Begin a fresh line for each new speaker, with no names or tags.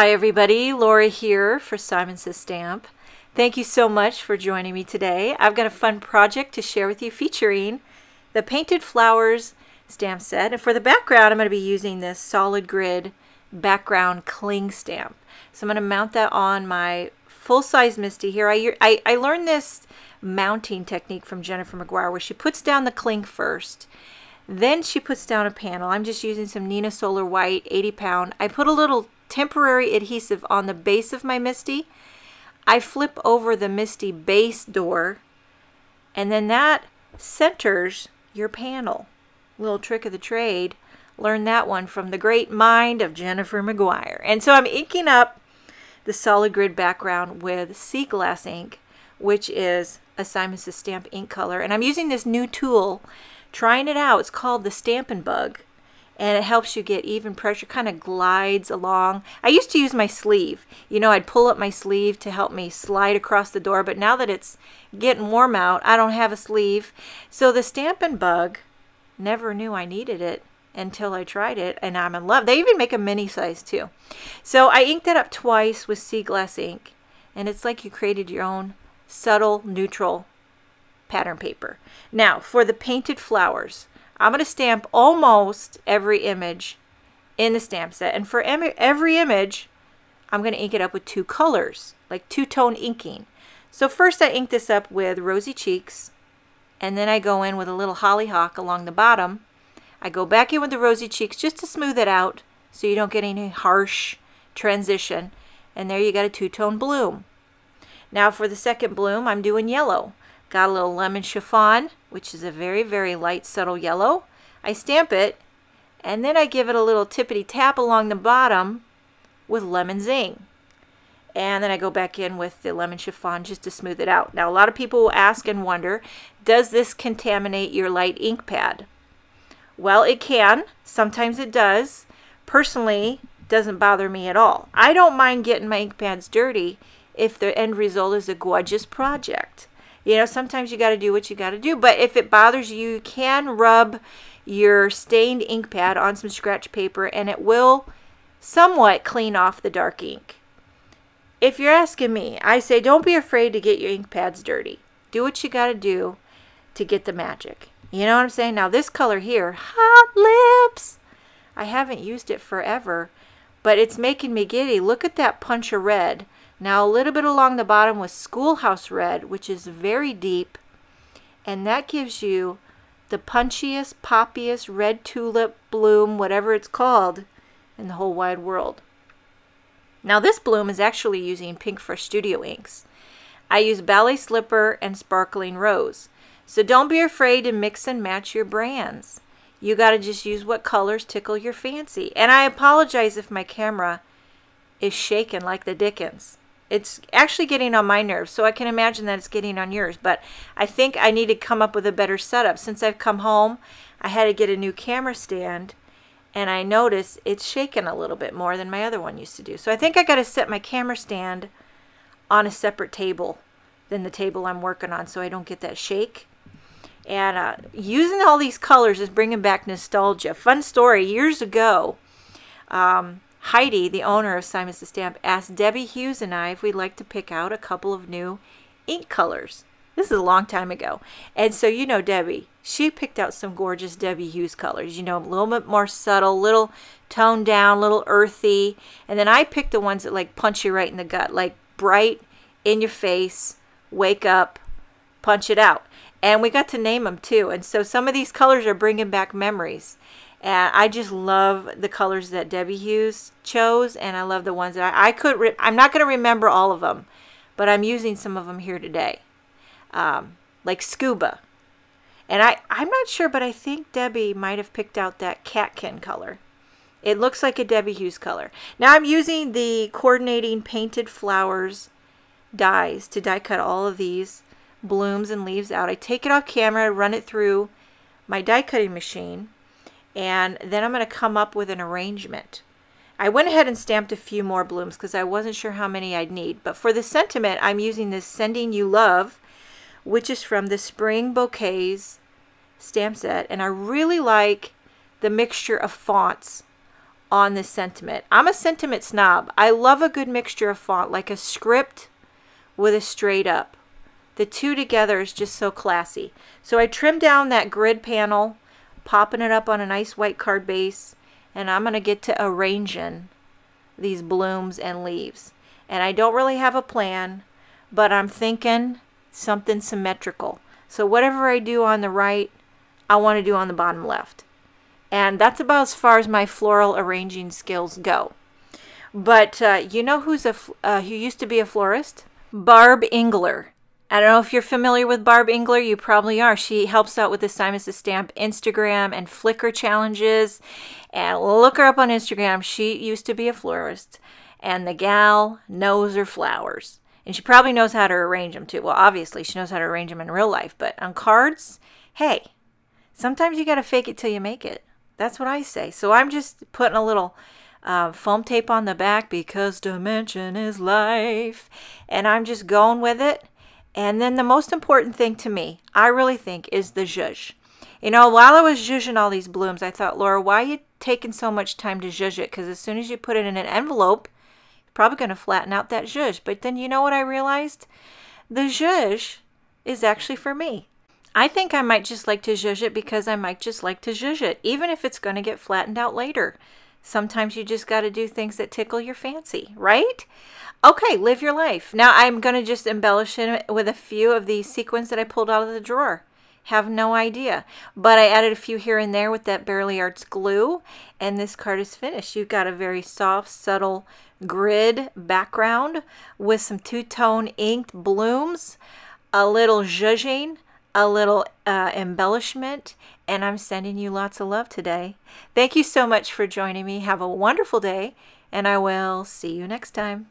Hi, everybody. Laura here for Simon Says Stamp. Thank you so much for joining me today. I've got a fun project to share with you featuring the Painted Flowers stamp set. And for the background, I'm going to be using this solid grid background cling stamp. So I'm going to mount that on my full-size Misty here. I, I, I learned this mounting technique from Jennifer McGuire where she puts down the cling first then she puts down a panel. I'm just using some Nina Solar White, 80 pound. I put a little temporary adhesive on the base of my Misty. I flip over the Misty base door and then that centers your panel. Little trick of the trade. Learn that one from the great mind of Jennifer McGuire. And so I'm inking up the solid grid background with Sea Glass ink, which is a Simon's Stamp ink color. And I'm using this new tool, trying it out. It's called the Stampin' Bug and it helps you get even pressure, kind of glides along. I used to use my sleeve. You know, I'd pull up my sleeve to help me slide across the door, but now that it's getting warm out, I don't have a sleeve. So the Stampin' Bug never knew I needed it until I tried it and I'm in love. They even make a mini size too. So I inked it up twice with sea glass ink and it's like you created your own subtle neutral pattern paper. Now for the painted flowers. I'm going to stamp almost every image in the stamp set. And for every image, I'm going to ink it up with two colors, like two-tone inking. So first I ink this up with Rosy Cheeks, and then I go in with a little hollyhock along the bottom. I go back in with the Rosy Cheeks just to smooth it out so you don't get any harsh transition. And there you got a two-tone bloom. Now for the second bloom, I'm doing yellow. Got a little lemon chiffon, which is a very, very light, subtle yellow. I stamp it, and then I give it a little tippity tap along the bottom with lemon zing. And then I go back in with the lemon chiffon just to smooth it out. Now, a lot of people will ask and wonder, does this contaminate your light ink pad? Well, it can. Sometimes it does. Personally, doesn't bother me at all. I don't mind getting my ink pads dirty if the end result is a gorgeous project you know, sometimes you got to do what you got to do. But if it bothers you, you can rub your stained ink pad on some scratch paper and it will somewhat clean off the dark ink. If you're asking me, I say don't be afraid to get your ink pads dirty. Do what you got to do to get the magic. You know what I'm saying? Now this color here, Hot Lips, I haven't used it forever, but it's making me giddy. Look at that punch of red now a little bit along the bottom was Schoolhouse Red, which is very deep, and that gives you the punchiest, poppiest red tulip bloom, whatever it's called, in the whole wide world. Now this bloom is actually using Pink Fresh Studio inks. I use Ballet Slipper and Sparkling Rose. So don't be afraid to mix and match your brands. You got to just use what colors tickle your fancy. And I apologize if my camera is shaken like the dickens it's actually getting on my nerves, so I can imagine that it's getting on yours. But I think I need to come up with a better setup. Since I've come home, I had to get a new camera stand, and I notice it's shaking a little bit more than my other one used to do. So I think I got to set my camera stand on a separate table than the table I'm working on so I don't get that shake. And uh, using all these colors is bringing back nostalgia. Fun story, years ago, um, Heidi, the owner of Simon's the Stamp, asked Debbie Hughes and I if we'd like to pick out a couple of new ink colors. This is a long time ago. And so you know Debbie. She picked out some gorgeous Debbie Hughes colors, you know, a little bit more subtle, little toned down, little earthy. And then I picked the ones that like punch you right in the gut, like bright, in your face, wake up, punch it out. And we got to name them too. And so some of these colors are bringing back memories. And I just love the colors that Debbie Hughes chose, and I love the ones that I, I could. I'm not going to remember all of them, but I'm using some of them here today, um, like scuba. And I, I'm not sure, but I think Debbie might have picked out that catkin color. It looks like a Debbie Hughes color. Now I'm using the coordinating painted flowers dies to die cut all of these blooms and leaves out. I take it off camera, run it through my die cutting machine, and then I'm going to come up with an arrangement. I went ahead and stamped a few more blooms because I wasn't sure how many I'd need. But for the sentiment, I'm using this Sending You Love, which is from the Spring Bouquets stamp set. And I really like the mixture of fonts on this sentiment. I'm a sentiment snob. I love a good mixture of font, like a script with a straight up. The two together is just so classy. So I trimmed down that grid panel popping it up on a nice white card base and I'm going to get to arranging these blooms and leaves. And I don't really have a plan, but I'm thinking something symmetrical. So whatever I do on the right, I want to do on the bottom left. And that's about as far as my floral arranging skills go. But uh, you know who's a uh, who used to be a florist? Barb Engler. I don't know if you're familiar with Barb Engler, you probably are. She helps out with the Simon's the Stamp Instagram and Flickr challenges. And look her up on Instagram. She used to be a florist, and the gal knows her flowers. And she probably knows how to arrange them too. Well, obviously, she knows how to arrange them in real life, but on cards, hey, sometimes you got to fake it till you make it. That's what I say. So I'm just putting a little uh, foam tape on the back because dimension is life. And I'm just going with it and then the most important thing to me, I really think, is the zhuzh. You know, while I was zhuzhing all these blooms, I thought, Laura, why are you taking so much time to zhuzh it? Because as soon as you put it in an envelope, you're probably going to flatten out that zhuzh. But then you know what I realized? The zhuzh is actually for me. I think I might just like to zhuzh it because I might just like to zhuzh it, even if it's going to get flattened out later. Sometimes you just got to do things that tickle your fancy, right? Okay, live your life. Now I'm going to just embellish it with a few of these sequins that I pulled out of the drawer. Have no idea. But I added a few here and there with that Barely Arts glue, and this card is finished. You've got a very soft, subtle grid background with some two-tone inked blooms, a little zhuzhing, a little uh, embellishment, and I'm sending you lots of love today. Thank you so much for joining me. Have a wonderful day, and I will see you next time.